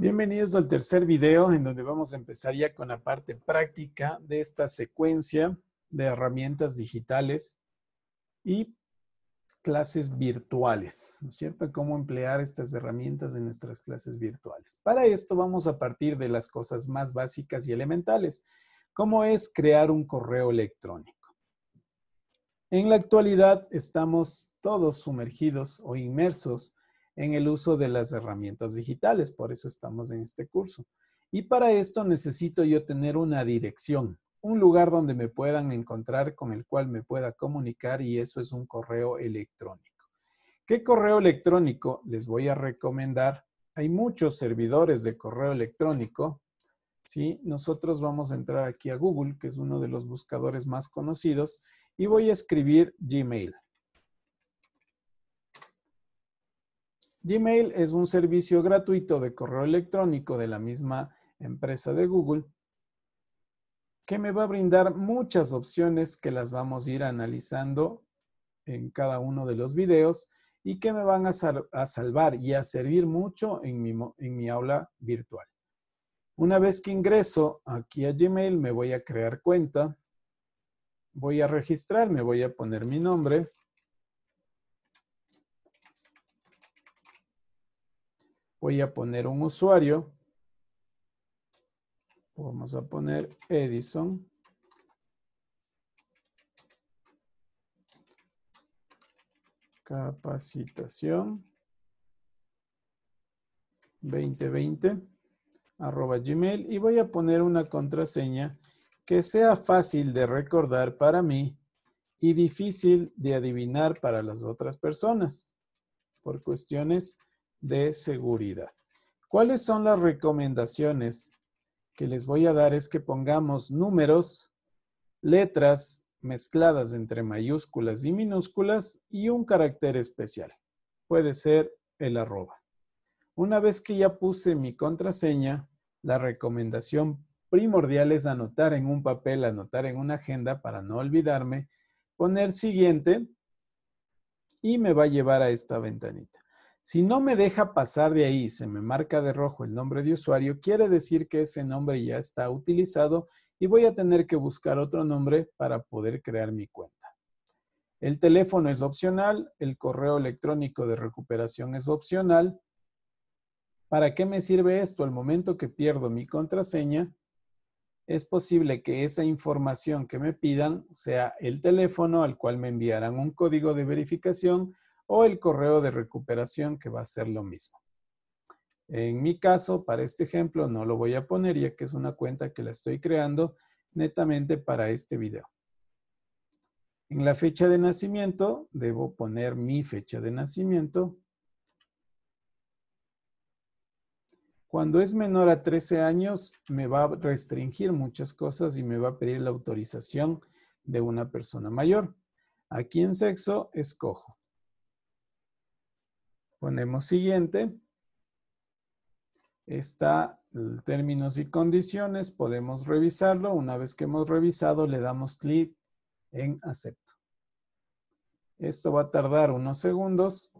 Bienvenidos al tercer video en donde vamos a empezar ya con la parte práctica de esta secuencia de herramientas digitales y clases virtuales, ¿no es cierto? Cómo emplear estas herramientas en nuestras clases virtuales. Para esto vamos a partir de las cosas más básicas y elementales, como es crear un correo electrónico. En la actualidad estamos todos sumergidos o inmersos en el uso de las herramientas digitales, por eso estamos en este curso. Y para esto necesito yo tener una dirección, un lugar donde me puedan encontrar, con el cual me pueda comunicar y eso es un correo electrónico. ¿Qué correo electrónico les voy a recomendar? Hay muchos servidores de correo electrónico. ¿sí? Nosotros vamos a entrar aquí a Google, que es uno de los buscadores más conocidos, y voy a escribir Gmail. Gmail es un servicio gratuito de correo electrónico de la misma empresa de Google que me va a brindar muchas opciones que las vamos a ir analizando en cada uno de los videos y que me van a, salvar y a servir mucho en mi, en mi aula virtual. Una vez que ingreso aquí a Gmail, me voy a crear cuenta, voy a registrar, me voy a poner mi nombre, voy a poner un usuario. Vamos a poner Edison. Capacitación 2020 arroba gmail y voy a poner una contraseña que sea fácil de recordar para mí y difícil de adivinar para las otras personas por cuestiones de seguridad. ¿Cuáles son las recomendaciones que les voy a dar? Es que pongamos números, letras mezcladas entre mayúsculas y minúsculas y un carácter especial. Puede ser el arroba. Una vez que ya puse mi contraseña, la recomendación primordial es anotar en un papel, anotar en una agenda para no olvidarme, poner siguiente y me va a llevar a esta ventanita. Si no me deja pasar de ahí, se me marca de rojo el nombre de usuario, quiere decir que ese nombre ya está utilizado y voy a tener que buscar otro nombre para poder crear mi cuenta. El teléfono es opcional, el correo electrónico de recuperación es opcional. ¿Para qué me sirve esto? Al momento que pierdo mi contraseña, es posible que esa información que me pidan sea el teléfono al cual me enviarán un código de verificación o el correo de recuperación que va a ser lo mismo. En mi caso, para este ejemplo, no lo voy a poner ya que es una cuenta que la estoy creando netamente para este video. En la fecha de nacimiento, debo poner mi fecha de nacimiento. Cuando es menor a 13 años, me va a restringir muchas cosas y me va a pedir la autorización de una persona mayor. Aquí en sexo, escojo. Ponemos siguiente. Está términos y condiciones. Podemos revisarlo. Una vez que hemos revisado, le damos clic en acepto. Esto va a tardar unos segundos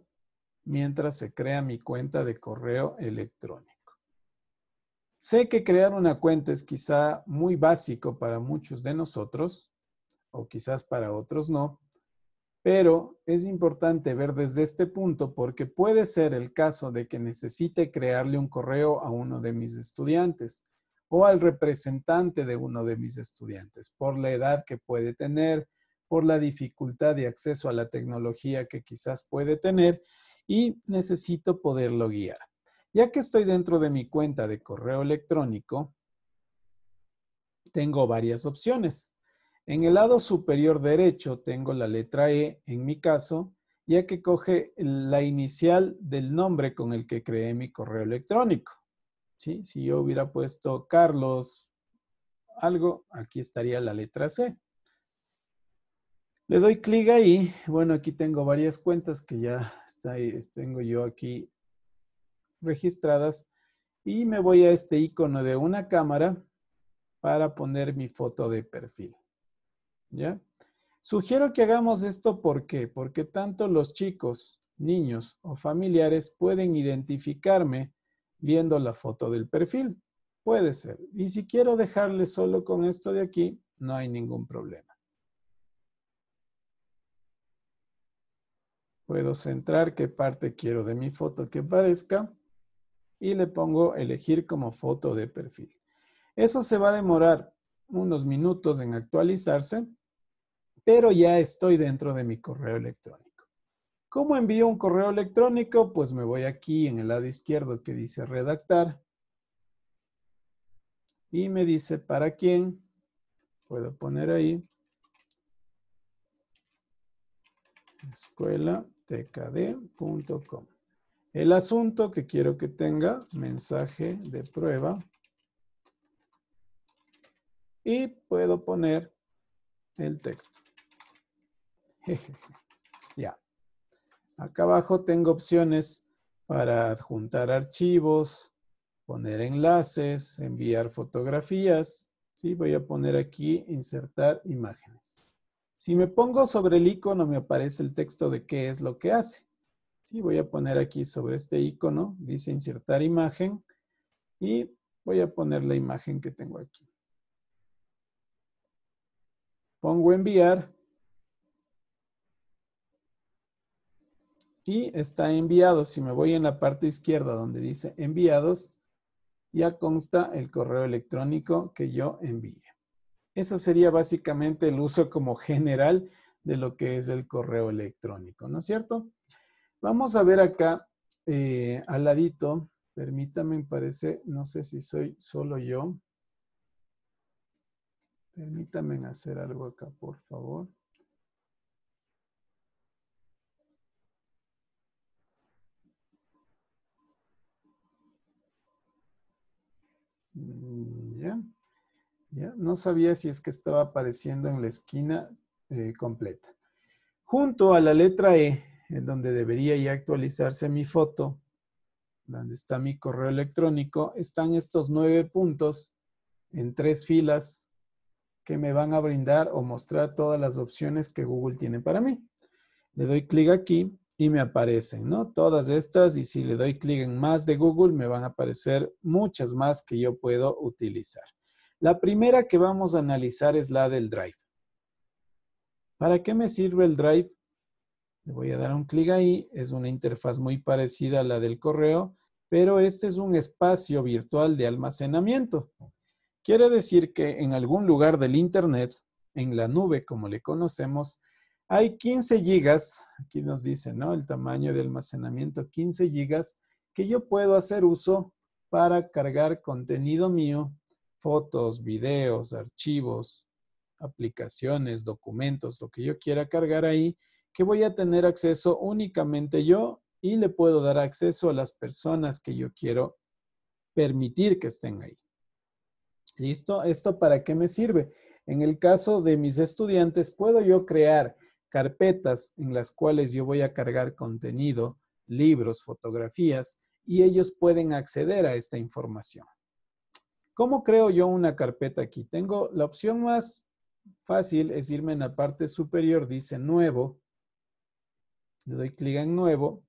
mientras se crea mi cuenta de correo electrónico. Sé que crear una cuenta es quizá muy básico para muchos de nosotros, o quizás para otros no, pero es importante ver desde este punto porque puede ser el caso de que necesite crearle un correo a uno de mis estudiantes o al representante de uno de mis estudiantes por la edad que puede tener, por la dificultad de acceso a la tecnología que quizás puede tener y necesito poderlo guiar. Ya que estoy dentro de mi cuenta de correo electrónico, tengo varias opciones. En el lado superior derecho tengo la letra E en mi caso, ya que coge la inicial del nombre con el que creé mi correo electrónico. ¿Sí? Si yo hubiera puesto Carlos algo, aquí estaría la letra C. Le doy clic ahí. Bueno, aquí tengo varias cuentas que ya tengo yo aquí registradas. Y me voy a este icono de una cámara para poner mi foto de perfil. ¿ya? Sugiero que hagamos esto porque tanto los chicos, niños o familiares pueden identificarme viendo la foto del perfil. Puede ser. Y si quiero dejarle solo con esto de aquí, no hay ningún problema. Puedo centrar qué parte quiero de mi foto que parezca y le pongo elegir como foto de perfil. Eso se va a demorar unos minutos en actualizarse, pero ya estoy dentro de mi correo electrónico. ¿Cómo envío un correo electrónico? Pues me voy aquí en el lado izquierdo que dice redactar. Y me dice para quién. Puedo poner ahí. Escuela El asunto que quiero que tenga, mensaje de prueba. Y puedo poner el texto. ya. Acá abajo tengo opciones para adjuntar archivos, poner enlaces, enviar fotografías. ¿sí? Voy a poner aquí insertar imágenes. Si me pongo sobre el icono me aparece el texto de qué es lo que hace. ¿sí? Voy a poner aquí sobre este icono, dice insertar imagen y voy a poner la imagen que tengo aquí. Pongo enviar y está enviado. Si me voy en la parte izquierda donde dice enviados, ya consta el correo electrónico que yo envié Eso sería básicamente el uso como general de lo que es el correo electrónico, ¿no es cierto? Vamos a ver acá eh, al ladito, permítame, parece, no sé si soy solo yo. permítame hacer algo acá, por favor. Mm, ya. Ya. No sabía si es que estaba apareciendo en la esquina eh, completa. Junto a la letra E, en donde debería ya actualizarse mi foto, donde está mi correo electrónico, están estos nueve puntos en tres filas que me van a brindar o mostrar todas las opciones que Google tiene para mí. Le doy clic aquí y me aparecen, ¿no? Todas estas y si le doy clic en más de Google me van a aparecer muchas más que yo puedo utilizar. La primera que vamos a analizar es la del Drive. ¿Para qué me sirve el Drive? Le voy a dar un clic ahí, es una interfaz muy parecida a la del correo, pero este es un espacio virtual de almacenamiento. Quiere decir que en algún lugar del Internet, en la nube como le conocemos, hay 15 gigas, aquí nos dice, ¿no? El tamaño de almacenamiento, 15 gigas, que yo puedo hacer uso para cargar contenido mío, fotos, videos, archivos, aplicaciones, documentos, lo que yo quiera cargar ahí, que voy a tener acceso únicamente yo y le puedo dar acceso a las personas que yo quiero permitir que estén ahí. ¿Listo? ¿Esto para qué me sirve? En el caso de mis estudiantes, puedo yo crear carpetas en las cuales yo voy a cargar contenido, libros, fotografías, y ellos pueden acceder a esta información. ¿Cómo creo yo una carpeta aquí? Tengo la opción más fácil es irme en la parte superior, dice nuevo, le doy clic en nuevo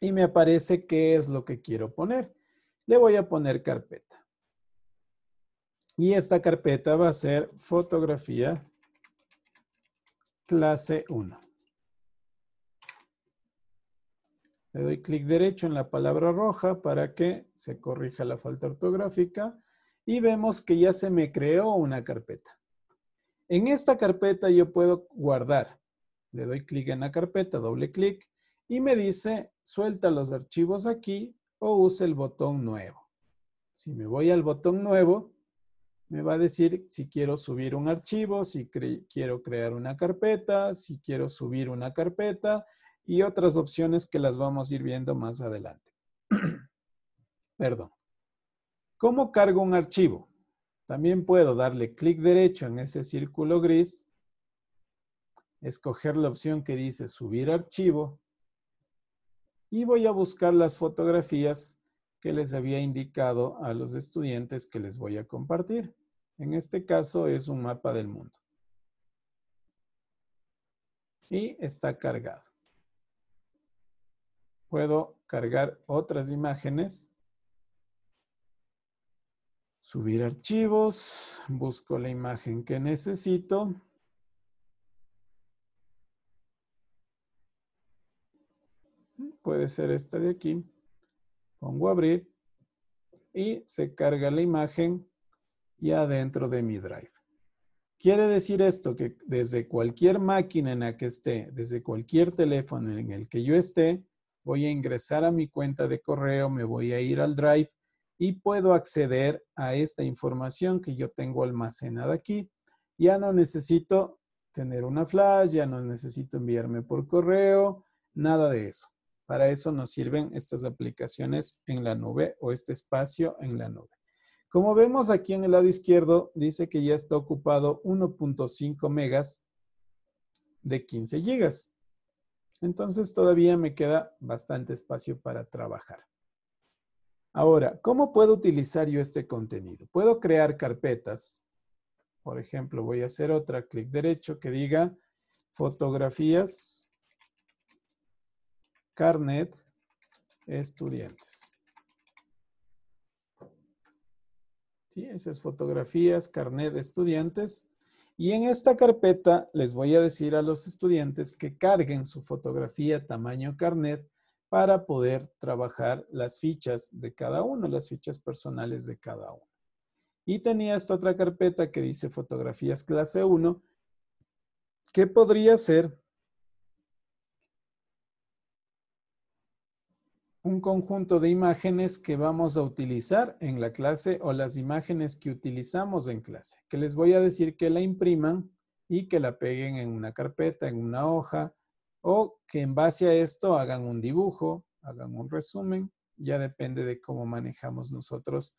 y me aparece qué es lo que quiero poner. Le voy a poner carpeta. Y esta carpeta va a ser fotografía clase 1. Le doy clic derecho en la palabra roja para que se corrija la falta ortográfica y vemos que ya se me creó una carpeta. En esta carpeta yo puedo guardar. Le doy clic en la carpeta, doble clic y me dice suelta los archivos aquí o use el botón nuevo. Si me voy al botón nuevo, me va a decir si quiero subir un archivo, si quiero crear una carpeta, si quiero subir una carpeta y otras opciones que las vamos a ir viendo más adelante. Perdón. ¿Cómo cargo un archivo? También puedo darle clic derecho en ese círculo gris, escoger la opción que dice subir archivo y voy a buscar las fotografías que les había indicado a los estudiantes que les voy a compartir. En este caso es un mapa del mundo. Y está cargado. Puedo cargar otras imágenes. Subir archivos. Busco la imagen que necesito. Puede ser esta de aquí. Pongo abrir y se carga la imagen ya dentro de mi drive. Quiere decir esto que desde cualquier máquina en la que esté, desde cualquier teléfono en el que yo esté, voy a ingresar a mi cuenta de correo, me voy a ir al drive y puedo acceder a esta información que yo tengo almacenada aquí. Ya no necesito tener una flash, ya no necesito enviarme por correo, nada de eso. Para eso nos sirven estas aplicaciones en la nube o este espacio en la nube. Como vemos aquí en el lado izquierdo, dice que ya está ocupado 1.5 megas de 15 gigas. Entonces todavía me queda bastante espacio para trabajar. Ahora, ¿cómo puedo utilizar yo este contenido? Puedo crear carpetas. Por ejemplo, voy a hacer otra, clic derecho que diga fotografías Carnet estudiantes. Sí, esas fotografías, carnet estudiantes. Y en esta carpeta les voy a decir a los estudiantes que carguen su fotografía tamaño carnet para poder trabajar las fichas de cada uno, las fichas personales de cada uno. Y tenía esta otra carpeta que dice fotografías clase 1, que podría ser un conjunto de imágenes que vamos a utilizar en la clase o las imágenes que utilizamos en clase, que les voy a decir que la impriman y que la peguen en una carpeta, en una hoja, o que en base a esto hagan un dibujo, hagan un resumen, ya depende de cómo manejamos nosotros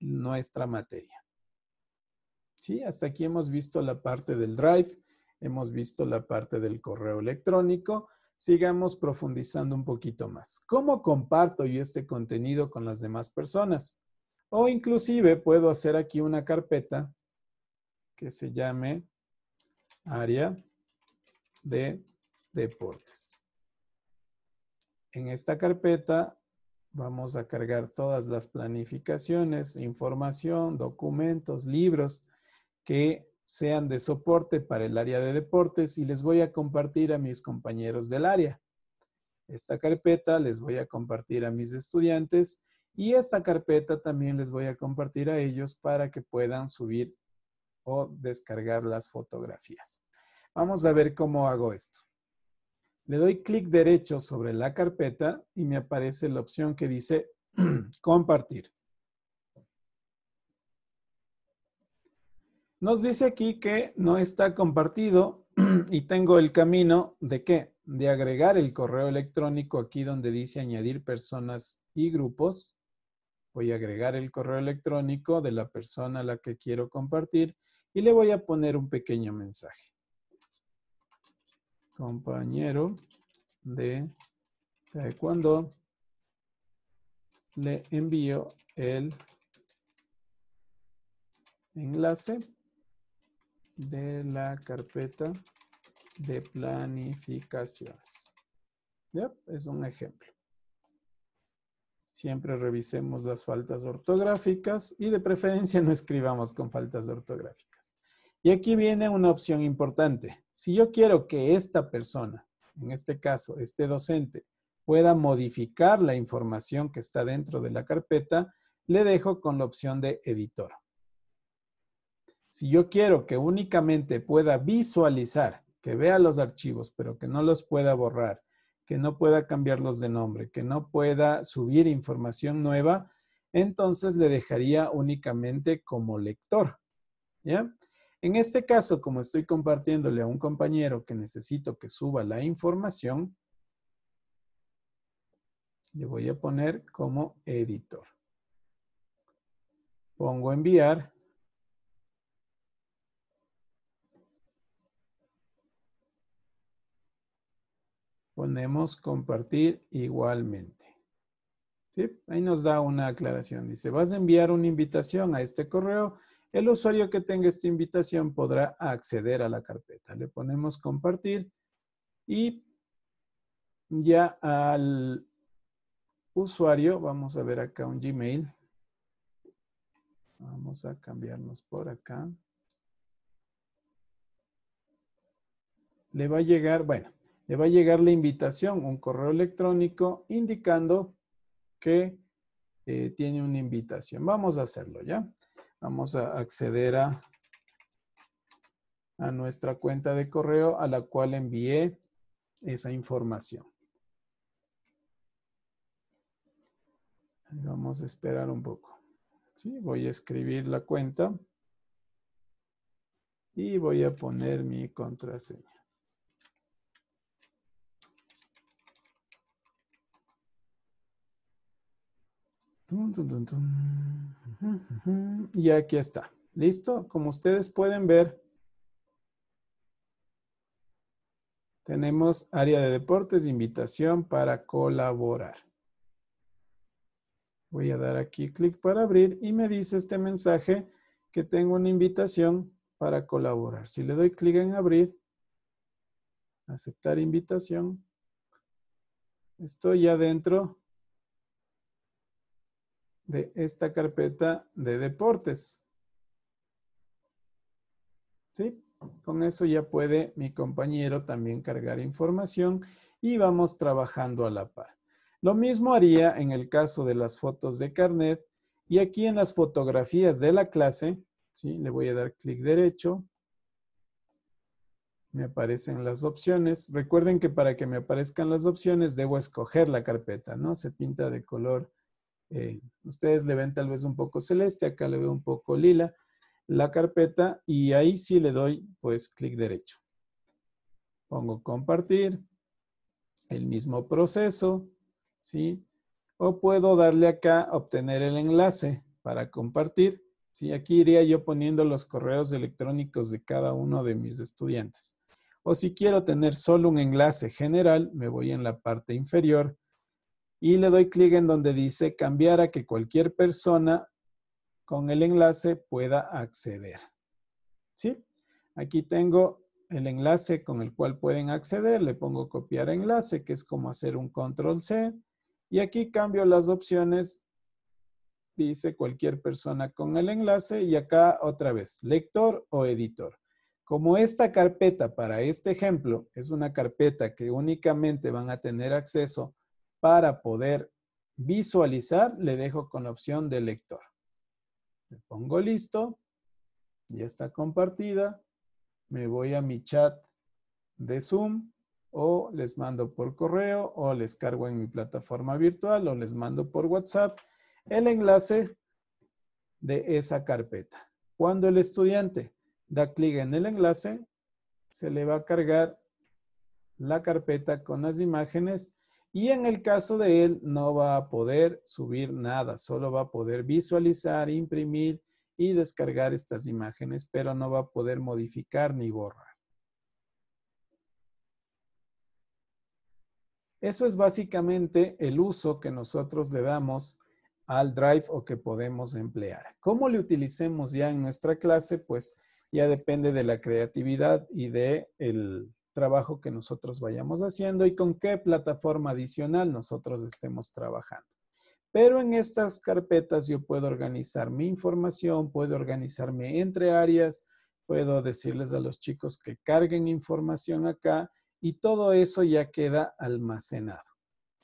nuestra materia. ¿Sí? Hasta aquí hemos visto la parte del Drive, hemos visto la parte del correo electrónico, sigamos profundizando un poquito más. ¿Cómo comparto yo este contenido con las demás personas? O inclusive puedo hacer aquí una carpeta que se llame área de deportes. En esta carpeta vamos a cargar todas las planificaciones, información, documentos, libros que sean de soporte para el área de deportes y les voy a compartir a mis compañeros del área. Esta carpeta les voy a compartir a mis estudiantes y esta carpeta también les voy a compartir a ellos para que puedan subir o descargar las fotografías. Vamos a ver cómo hago esto. Le doy clic derecho sobre la carpeta y me aparece la opción que dice compartir. Nos dice aquí que no está compartido y tengo el camino de qué? De agregar el correo electrónico aquí donde dice añadir personas y grupos. Voy a agregar el correo electrónico de la persona a la que quiero compartir y le voy a poner un pequeño mensaje. Compañero de Taekwondo, le envío el enlace de la carpeta de planificaciones. Es un ejemplo. Siempre revisemos las faltas ortográficas y de preferencia no escribamos con faltas ortográficas. Y aquí viene una opción importante. Si yo quiero que esta persona, en este caso, este docente, pueda modificar la información que está dentro de la carpeta, le dejo con la opción de editor. Si yo quiero que únicamente pueda visualizar, que vea los archivos, pero que no los pueda borrar, que no pueda cambiarlos de nombre, que no pueda subir información nueva, entonces le dejaría únicamente como lector. ¿Ya? En este caso, como estoy compartiéndole a un compañero que necesito que suba la información, le voy a poner como editor. Pongo enviar ponemos compartir igualmente. ¿Sí? Ahí nos da una aclaración. Dice, vas a enviar una invitación a este correo. El usuario que tenga esta invitación podrá acceder a la carpeta. Le ponemos compartir y ya al usuario, vamos a ver acá un Gmail. Vamos a cambiarnos por acá. Le va a llegar, bueno, le va a llegar la invitación, un correo electrónico indicando que eh, tiene una invitación. Vamos a hacerlo ya. Vamos a acceder a, nuestra cuenta de correo a la cual envié esa información. Vamos a esperar un poco. Voy a escribir la cuenta y voy a poner mi contraseña. Y aquí está. ¿Listo? Como ustedes pueden ver, tenemos área de deportes, invitación para colaborar. Voy a dar aquí clic para abrir y me dice este mensaje que tengo una invitación para colaborar. Si le doy clic en abrir, aceptar invitación, estoy ya dentro de esta carpeta de deportes. ¿Sí? Con eso ya puede mi compañero también cargar información y vamos trabajando a la par. Lo mismo haría en el caso de las fotos de carnet y aquí en las fotografías de la clase, ¿sí? le voy a dar clic derecho, me aparecen las opciones. Recuerden que para que me aparezcan las opciones debo escoger la carpeta, ¿no? Se pinta de color eh, ustedes le ven tal vez un poco celeste, acá le veo un poco lila, la carpeta y ahí sí le doy pues clic derecho. Pongo compartir, el mismo proceso, ¿sí? O puedo darle acá obtener el enlace para compartir. ¿sí? Aquí iría yo poniendo los correos electrónicos de cada uno de mis estudiantes. O si quiero tener solo un enlace general, me voy en la parte inferior y le doy clic en donde dice cambiar a que cualquier persona con el enlace pueda acceder. ¿Sí? Aquí tengo el enlace con el cual pueden acceder. Le pongo copiar enlace, que es como hacer un control C. Y aquí cambio las opciones. Dice cualquier persona con el enlace. Y acá otra vez, lector o editor. Como esta carpeta para este ejemplo es una carpeta que únicamente van a tener acceso para poder visualizar, le dejo con la opción de lector. Le pongo listo. Ya está compartida. Me voy a mi chat de Zoom o les mando por correo o les cargo en mi plataforma virtual o les mando por WhatsApp el enlace de esa carpeta. Cuando el estudiante da clic en el enlace, se le va a cargar la carpeta con las imágenes y en el caso de él, no va a poder subir nada, solo va a poder visualizar, imprimir y descargar estas imágenes, pero no va a poder modificar ni borrar. Eso es básicamente el uso que nosotros le damos al Drive o que podemos emplear. ¿Cómo le utilicemos ya en nuestra clase? Pues ya depende de la creatividad y de el, trabajo que nosotros vayamos haciendo y con qué plataforma adicional nosotros estemos trabajando. Pero en estas carpetas yo puedo organizar mi información, puedo organizarme entre áreas, puedo decirles a los chicos que carguen información acá y todo eso ya queda almacenado.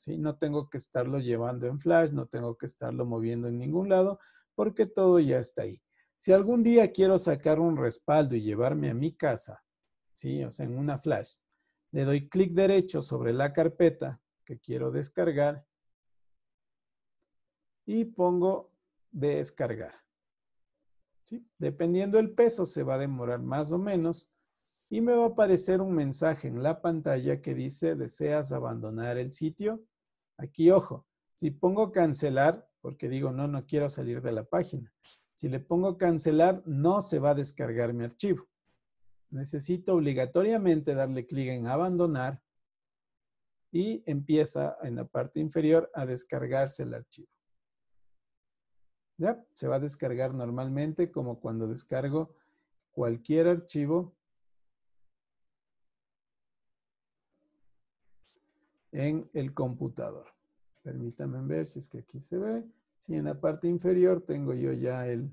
No tengo que estarlo llevando en flash, no tengo que estarlo moviendo en ningún lado porque todo ya está ahí. Si algún día quiero sacar un respaldo y llevarme a mi casa ¿sí? O sea, en una flash. Le doy clic derecho sobre la carpeta que quiero descargar y pongo descargar. Dependiendo el peso se va a demorar más o menos y me va a aparecer un mensaje en la pantalla que dice ¿deseas abandonar el sitio? Aquí, ojo, si pongo cancelar, porque digo no, no quiero salir de la página. Si le pongo cancelar, no se va a descargar mi archivo necesito obligatoriamente darle clic en abandonar y empieza en la parte inferior a descargarse el archivo. ¿Ya? Se va a descargar normalmente como cuando descargo cualquier archivo en el computador. Permítanme ver si es que aquí se ve. Si sí, en la parte inferior tengo yo ya el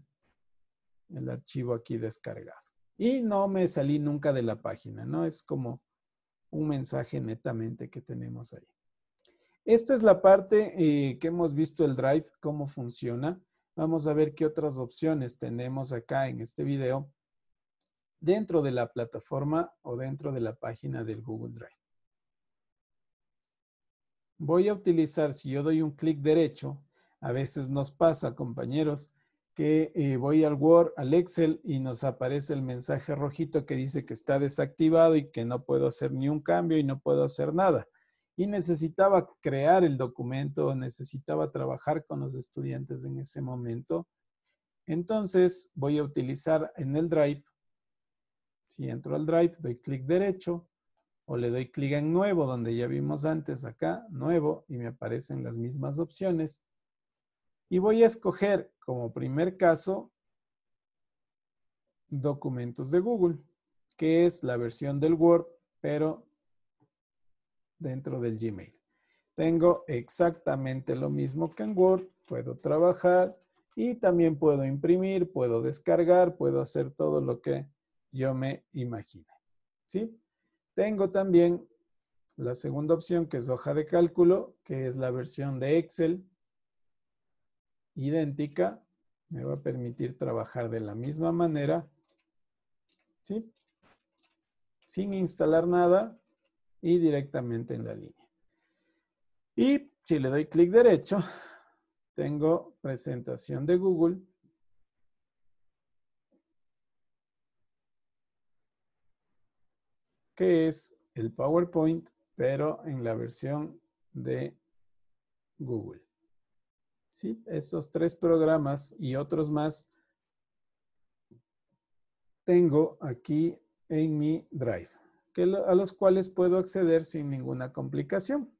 archivo aquí descargado. Y no me salí nunca de la página, ¿no? Es como un mensaje netamente que tenemos ahí. Esta es la parte eh, que hemos visto el Drive, cómo funciona. Vamos a ver qué otras opciones tenemos acá en este video dentro de la plataforma o dentro de la página del Google Drive. Voy a utilizar, si yo doy un clic derecho, a veces nos pasa, compañeros, que eh, voy al Word, al Excel y nos aparece el mensaje rojito que dice que está desactivado y que no puedo hacer ni un cambio y no puedo hacer nada. Y necesitaba crear el documento, necesitaba trabajar con los estudiantes en ese momento. Entonces voy a utilizar en el Drive, si entro al Drive, doy clic derecho o le doy clic en Nuevo, donde ya vimos antes acá, Nuevo, y me aparecen las mismas opciones. Y voy a escoger como primer caso documentos de Google, que es la versión del Word, pero dentro del Gmail. Tengo exactamente lo mismo que en Word, puedo trabajar y también puedo imprimir, puedo descargar, puedo hacer todo lo que yo me imagine. ¿Sí? Tengo también la segunda opción que es hoja de cálculo, que es la versión de Excel, idéntica me va a permitir trabajar de la misma manera, ¿sí? Sin instalar nada y directamente en la línea. Y si le doy clic derecho, tengo presentación de Google. que es el PowerPoint, pero en la versión de Google. ¿sí? Estos tres programas y otros más tengo aquí en mi Drive, a los cuales puedo acceder sin ninguna complicación.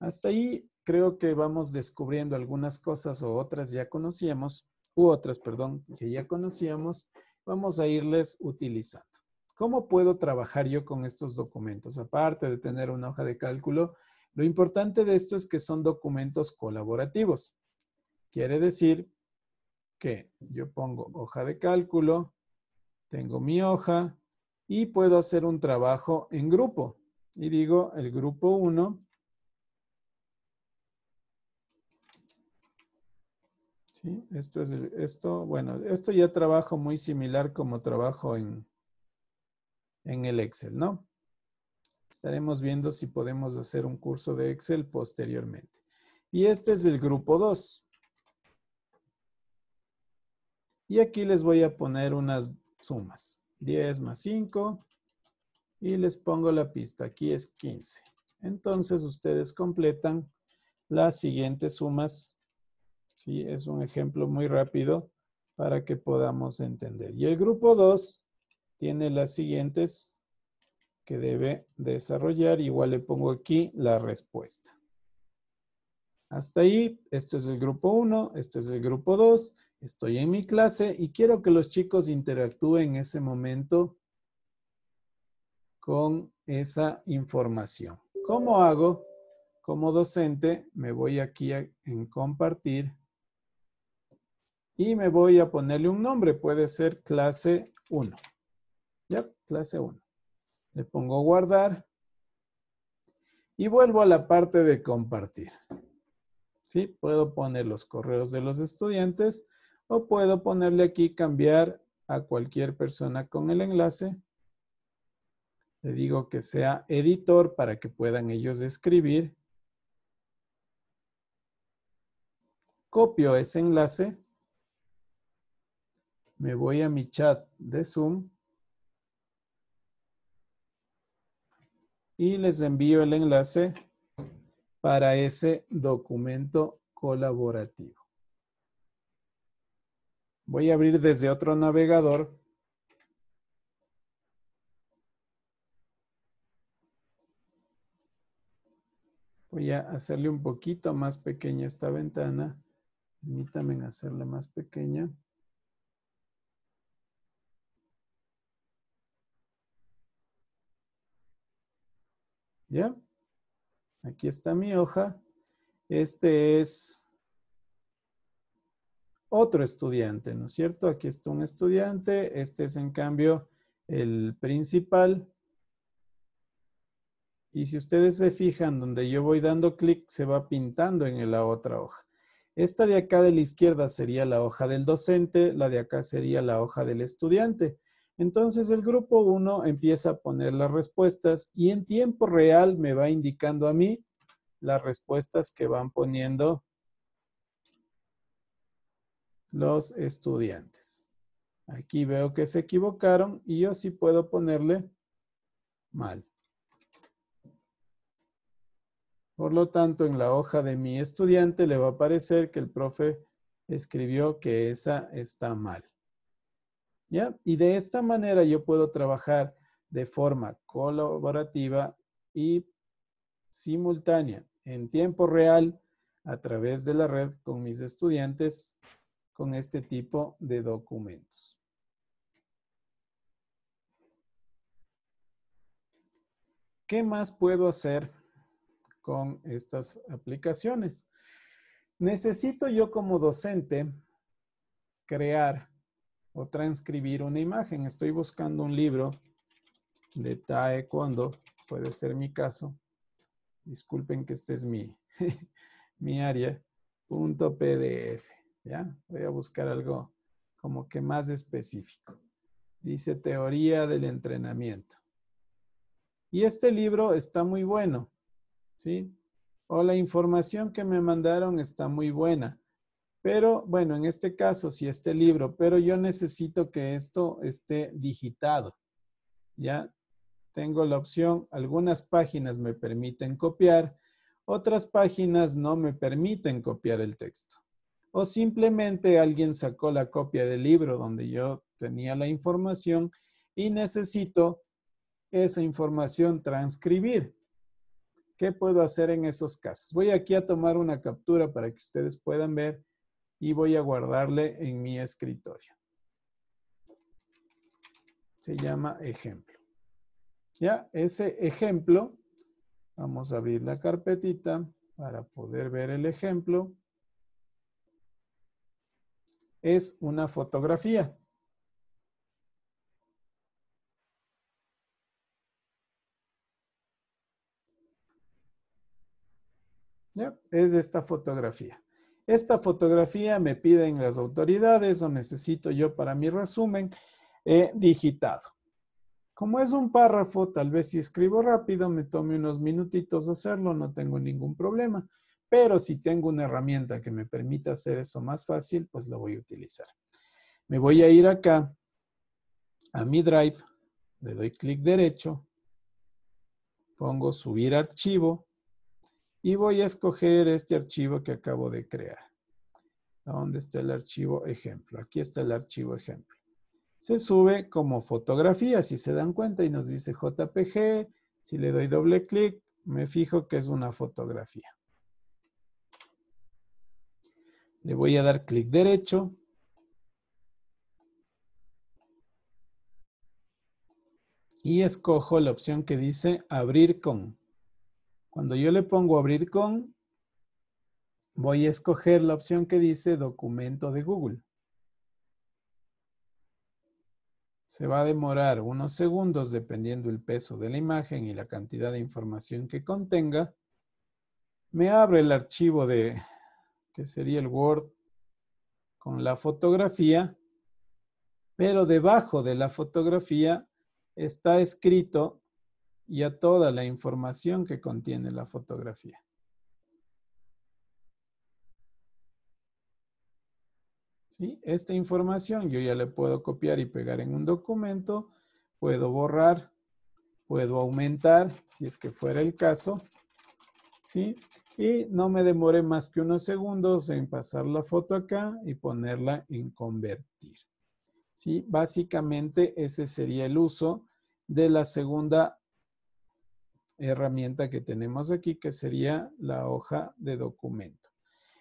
Hasta ahí creo que vamos descubriendo algunas cosas o otras ya conocíamos, u otras, perdón, que ya conocíamos, vamos a irles utilizando. ¿Cómo puedo trabajar yo con estos documentos? Aparte de tener una hoja de cálculo, lo importante de esto es que son documentos colaborativos. Quiere decir que yo pongo hoja de cálculo, tengo mi hoja y puedo hacer un trabajo en grupo. Y digo el grupo 1. ¿sí? Esto es esto, bueno, esto ya trabajo muy similar como trabajo en, en el Excel, ¿no? Estaremos viendo si podemos hacer un curso de Excel posteriormente. Y este es el grupo 2. Y aquí les voy a poner unas sumas. 10 más 5. Y les pongo la pista. Aquí es 15. Entonces ustedes completan las siguientes sumas. ¿sí? Es un ejemplo muy rápido para que podamos entender. Y el grupo 2 tiene las siguientes que debe desarrollar. Igual le pongo aquí la respuesta. Hasta ahí, esto es el grupo 1, esto es el grupo 2, estoy en mi clase y quiero que los chicos interactúen en ese momento con esa información. ¿Cómo hago? Como docente me voy aquí en compartir y me voy a ponerle un nombre, puede ser clase 1. Ya, clase 1. Le pongo guardar. Y vuelvo a la parte de compartir. ¿Sí? Puedo poner los correos de los estudiantes o puedo ponerle aquí cambiar a cualquier persona con el enlace. Le digo que sea editor para que puedan ellos escribir. Copio ese enlace. Me voy a mi chat de Zoom. y les envío el enlace para ese documento colaborativo. Voy a abrir desde otro navegador. Voy a hacerle un poquito más pequeña esta ventana. Permítanme hacerla más pequeña. ¿Ya? Aquí está mi hoja. Este es otro estudiante, ¿no es cierto? Aquí está un estudiante. Este es, en cambio, el principal. Y si ustedes se fijan, donde yo voy dando clic, se va pintando en la otra hoja. Esta de acá de la izquierda sería la hoja del docente, la de acá sería la hoja del estudiante. Entonces el grupo 1 empieza a poner las respuestas y en tiempo real me va indicando a mí las respuestas que van poniendo los estudiantes. Aquí veo que se equivocaron y yo sí puedo ponerle mal. Por lo tanto, en la hoja de mi estudiante le va a aparecer que el profe escribió que esa está mal. Y de esta manera yo puedo trabajar de forma colaborativa y simultánea, en tiempo real, a través de la red con mis estudiantes, con este tipo de documentos. ¿Qué más puedo hacer con estas aplicaciones? Necesito yo como docente crear o transcribir una imagen. Estoy buscando un libro de Taekwondo, puede ser mi caso. Disculpen que este es mi, mi área. Punto PDF, ¿ya? Voy a buscar algo como que más específico. Dice teoría del entrenamiento. Y este libro está muy bueno, ¿sí? O la información que me mandaron está muy buena. Pero bueno, en este caso si este libro, pero yo necesito que esto esté digitado. Ya tengo la opción, algunas páginas me permiten copiar, otras páginas no me permiten copiar el texto. O simplemente alguien sacó la copia del libro donde yo tenía la información y necesito esa información transcribir. ¿Qué puedo hacer en esos casos? Voy aquí a tomar una captura para que ustedes puedan ver y voy a guardarle en mi escritorio. Se llama ejemplo. Ya, ese ejemplo, vamos a abrir la carpetita para poder ver el ejemplo. Es una fotografía. ¿Ya? Es esta fotografía esta fotografía me piden las autoridades o necesito yo para mi resumen he eh, digitado. Como es un párrafo, tal vez si escribo rápido me tome unos minutitos hacerlo, no tengo ningún problema. Pero si tengo una herramienta que me permita hacer eso más fácil, pues lo voy a utilizar. Me voy a ir acá a mi Drive, le doy clic derecho, pongo subir archivo y voy a escoger este archivo que acabo de crear. dónde está el archivo ejemplo? Aquí está el archivo ejemplo. Se sube como fotografía, si se dan cuenta, y nos dice JPG. Si le doy doble clic, me fijo que es una fotografía. Le voy a dar clic derecho. Y escojo la opción que dice abrir con. Cuando yo le pongo abrir con, voy a escoger la opción que dice documento de Google. Se va a demorar unos segundos dependiendo el peso de la imagen y la cantidad de información que contenga. Me abre el archivo de, que sería el Word, con la fotografía, pero debajo de la fotografía está escrito y a toda la información que contiene la fotografía. ¿Sí? Esta información yo ya le puedo copiar y pegar en un documento, puedo borrar, puedo aumentar, si es que fuera el caso, ¿sí? Y no me demore más que unos segundos en pasar la foto acá y ponerla en convertir. ¿Sí? Básicamente ese sería el uso de la segunda herramienta que tenemos aquí, que sería la hoja de documento.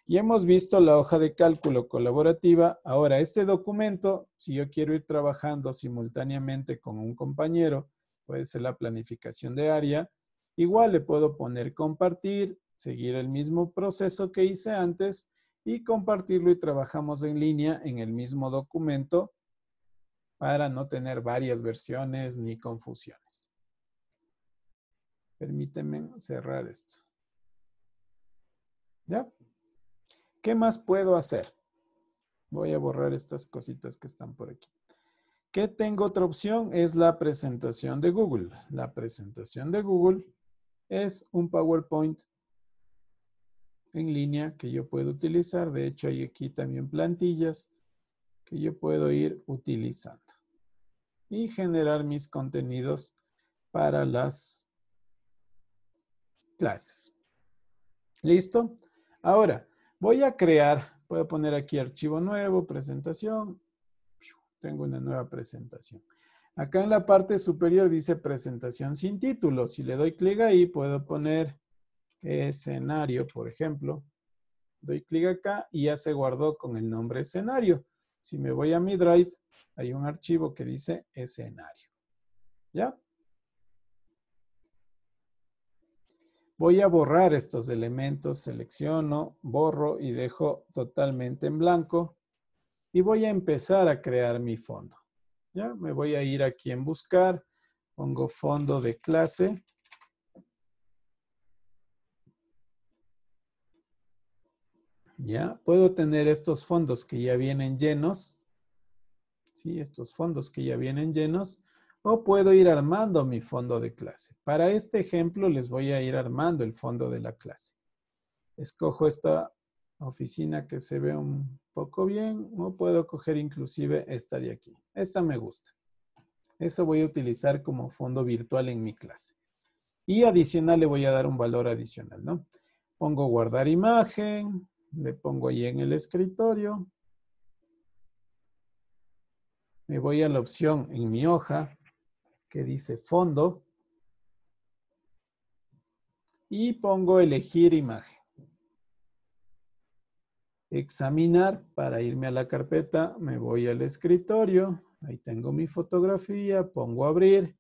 Y hemos visto la hoja de cálculo colaborativa. Ahora, este documento, si yo quiero ir trabajando simultáneamente con un compañero, puede ser la planificación de área, igual le puedo poner compartir, seguir el mismo proceso que hice antes y compartirlo y trabajamos en línea en el mismo documento para no tener varias versiones ni confusiones. Permíteme cerrar esto. ¿Ya? ¿Qué más puedo hacer? Voy a borrar estas cositas que están por aquí. ¿Qué tengo otra opción? Es la presentación de Google. La presentación de Google es un PowerPoint en línea que yo puedo utilizar. De hecho, hay aquí también plantillas que yo puedo ir utilizando. Y generar mis contenidos para las clases. ¿Listo? Ahora, voy a crear, Puedo poner aquí archivo nuevo, presentación. Tengo una nueva presentación. Acá en la parte superior dice presentación sin título. Si le doy clic ahí, puedo poner escenario, por ejemplo. Doy clic acá y ya se guardó con el nombre escenario. Si me voy a mi drive, hay un archivo que dice escenario. ¿Ya? Voy a borrar estos elementos, selecciono, borro y dejo totalmente en blanco. Y voy a empezar a crear mi fondo. Ya, me voy a ir aquí en buscar, pongo fondo de clase. Ya, puedo tener estos fondos que ya vienen llenos. Sí, estos fondos que ya vienen llenos o puedo ir armando mi fondo de clase. Para este ejemplo les voy a ir armando el fondo de la clase. Escojo esta oficina que se ve un poco bien o puedo coger inclusive esta de aquí. Esta me gusta. Eso voy a utilizar como fondo virtual en mi clase. Y adicional le voy a dar un valor adicional, ¿no? Pongo guardar imagen, le pongo ahí en el escritorio. Me voy a la opción en mi hoja, que dice fondo y pongo elegir imagen. Examinar para irme a la carpeta, me voy al escritorio, ahí tengo mi fotografía, pongo abrir,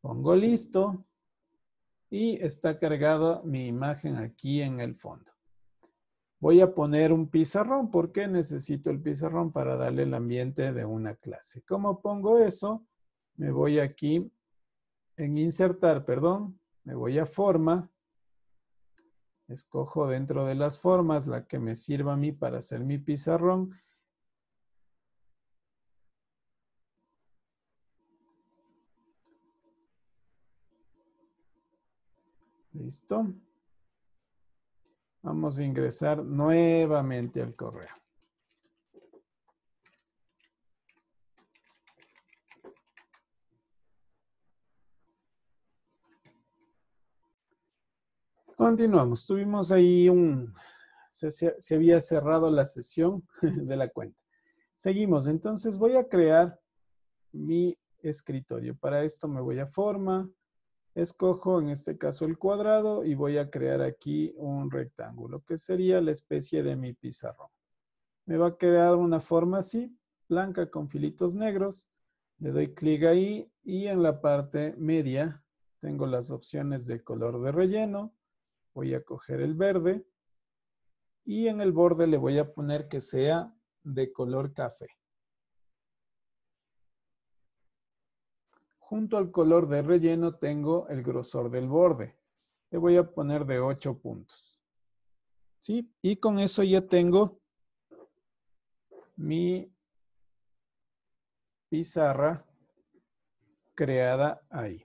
pongo listo y está cargada mi imagen aquí en el fondo. Voy a poner un pizarrón. ¿Por qué necesito el pizarrón? Para darle el ambiente de una clase. ¿Cómo pongo eso? Me voy aquí en insertar, perdón. Me voy a forma. Escojo dentro de las formas la que me sirva a mí para hacer mi pizarrón. Listo. Vamos a ingresar nuevamente al correo. Continuamos. Tuvimos ahí un... Se, se, había cerrado la sesión de la cuenta. Seguimos. Entonces voy a crear mi escritorio. Para esto me voy a forma. Escojo en este caso el cuadrado y voy a crear aquí un rectángulo, que sería la especie de mi pizarrón. Me va a quedar una forma así, blanca con filitos negros. Le doy clic ahí y en la parte media tengo las opciones de color de relleno. Voy a coger el verde y en el borde le voy a poner que sea de color café. Junto al color de relleno tengo el grosor del borde. Le voy a poner de 8 puntos. ¿Sí? Y con eso ya tengo mi pizarra creada ahí.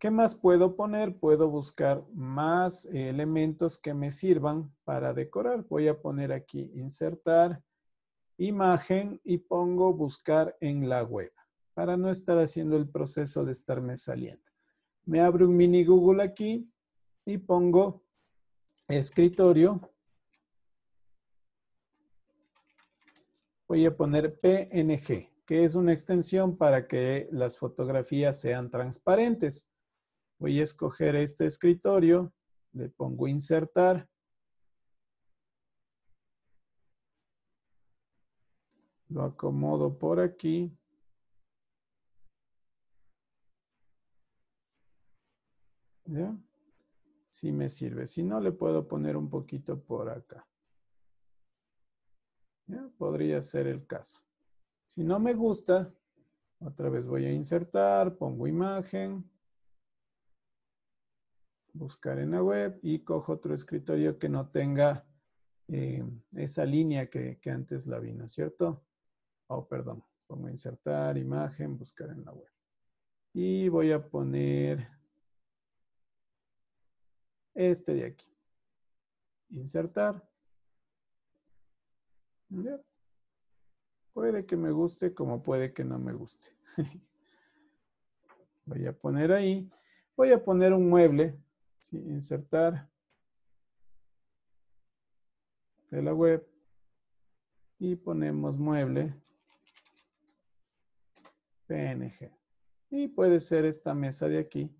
¿Qué más puedo poner? Puedo buscar más elementos que me sirvan para decorar. Voy a poner aquí insertar imagen y pongo buscar en la web para no estar haciendo el proceso de estarme saliendo. Me abro un mini Google aquí y pongo escritorio. Voy a poner PNG, que es una extensión para que las fotografías sean transparentes. Voy a escoger este escritorio, le pongo insertar. Lo acomodo por aquí. Si me sirve. Si no, le puedo poner un poquito por acá. Podría ser el caso. Si no me gusta, otra vez voy a insertar, pongo imagen, buscar en la web y cojo otro escritorio que no tenga eh, esa línea que, que, antes la vino, ¿cierto? Oh, perdón, pongo insertar, imagen, buscar en la web. Y voy a poner este de aquí. Insertar. Puede que me guste como puede que no me guste. voy a poner ahí. Voy a poner un mueble. Insertar. De la web. Y ponemos mueble. PNG. Y puede ser esta mesa de aquí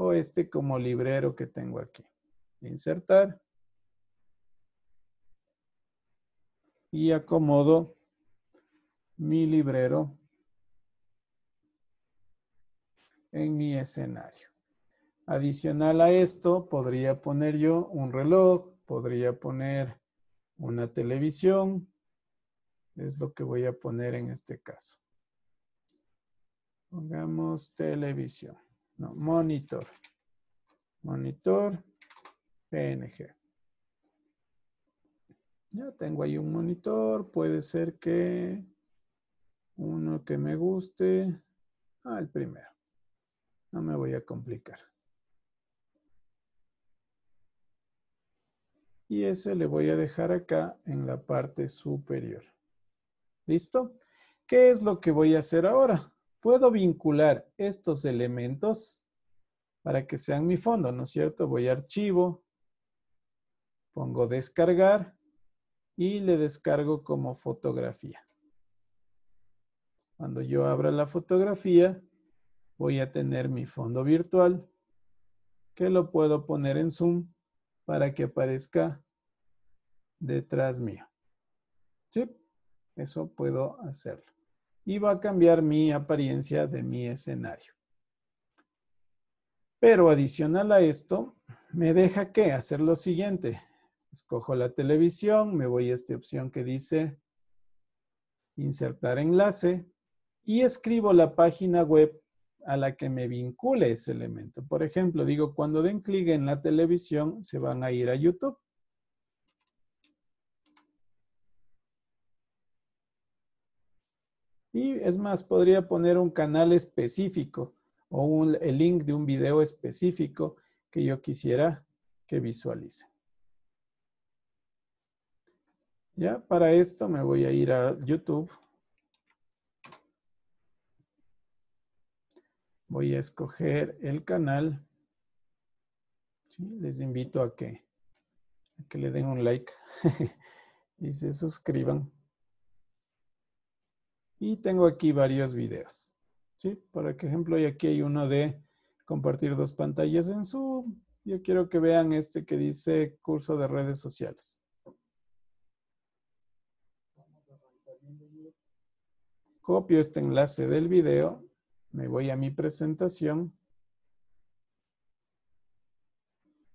o este como librero que tengo aquí. Insertar. Y acomodo mi librero en mi escenario. Adicional a esto, podría poner yo un reloj, podría poner una televisión. Es lo que voy a poner en este caso. Pongamos televisión. No, monitor. Monitor PNG. Ya tengo ahí un monitor. Puede ser que uno que me guste. Ah, el primero. No me voy a complicar. Y ese le voy a dejar acá en la parte superior. ¿Listo? ¿Qué es lo que voy a hacer ahora? puedo vincular estos elementos para que sean mi fondo, ¿no es cierto? Voy a archivo, pongo descargar y le descargo como fotografía. Cuando yo abra la fotografía, voy a tener mi fondo virtual que lo puedo poner en zoom para que aparezca detrás mío. ¿Sí? Eso puedo hacerlo y va a cambiar mi apariencia de mi escenario. Pero adicional a esto, me deja que hacer lo siguiente. Escojo la televisión, me voy a esta opción que dice insertar enlace y escribo la página web a la que me vincule ese elemento. Por ejemplo, digo, cuando den clic en la televisión, se van a ir a YouTube. Y es más, podría poner un canal específico o un, el link de un video específico que yo quisiera que visualice. Ya para esto me voy a ir a YouTube. Voy a escoger el canal. les invito a que, a que le den un like y se suscriban. Y tengo aquí varios videos. ¿sí? Por ejemplo, y aquí hay uno de compartir dos pantallas en Zoom. Yo quiero que vean este que dice curso de redes sociales. Copio este enlace del video. Me voy a mi presentación.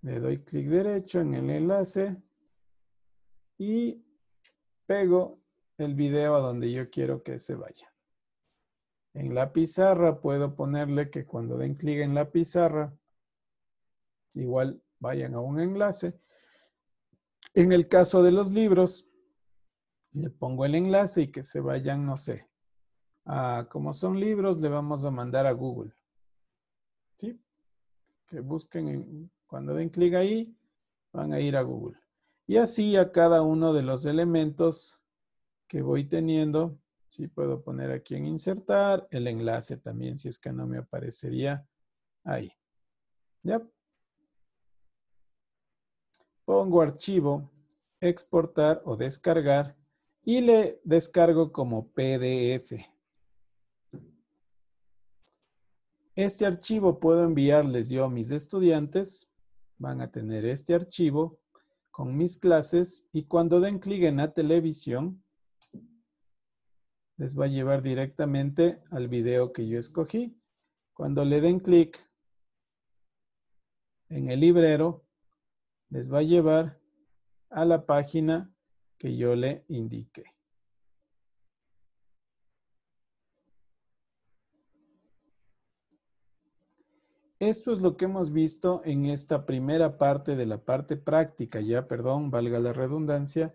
Le doy clic derecho en el enlace y pego el video a donde yo quiero que se vaya. En la pizarra puedo ponerle que cuando den clic en la pizarra, igual vayan a un enlace. En el caso de los libros, le pongo el enlace y que se vayan, no sé. A, como son libros, le vamos a mandar a Google. ¿Sí? Que busquen, cuando den clic ahí, van a ir a Google. Y así a cada uno de los elementos que voy teniendo, si puedo poner aquí en insertar, el enlace también, si es que no me aparecería ahí. ¿Ya? Pongo archivo, exportar o descargar y le descargo como PDF. Este archivo puedo enviarles yo a mis estudiantes. Van a tener este archivo con mis clases y cuando den clic en la televisión, les va a llevar directamente al video que yo escogí. Cuando le den clic en el librero, les va a llevar a la página que yo le indiqué. Esto es lo que hemos visto en esta primera parte de la parte práctica, ya perdón, valga la redundancia,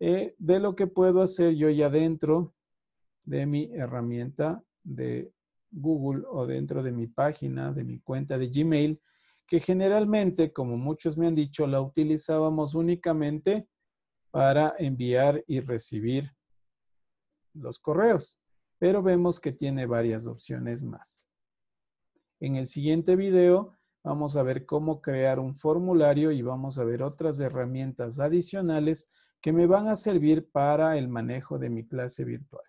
eh, de lo que puedo hacer yo ya dentro de mi herramienta de Google o dentro de mi página, de mi cuenta de Gmail, que generalmente, como muchos me han dicho, la utilizábamos únicamente para enviar y recibir los correos, pero vemos que tiene varias opciones más. En el siguiente video vamos a ver cómo crear un formulario y vamos a ver otras herramientas adicionales que me van a servir para el manejo de mi clase virtual.